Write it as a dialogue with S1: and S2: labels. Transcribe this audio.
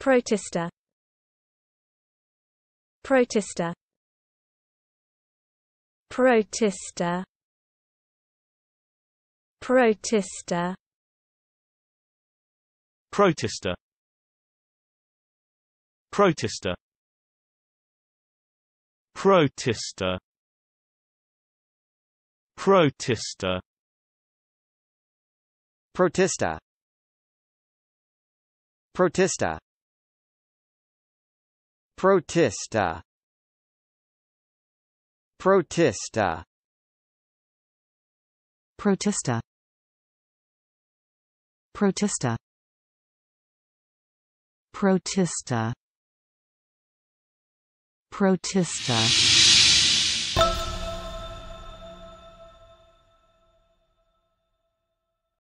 S1: Protista Protista Protista Protista Protista Protista Protista Protista Protista Protista Protista Protista Protista Protista Protista
S2: Protista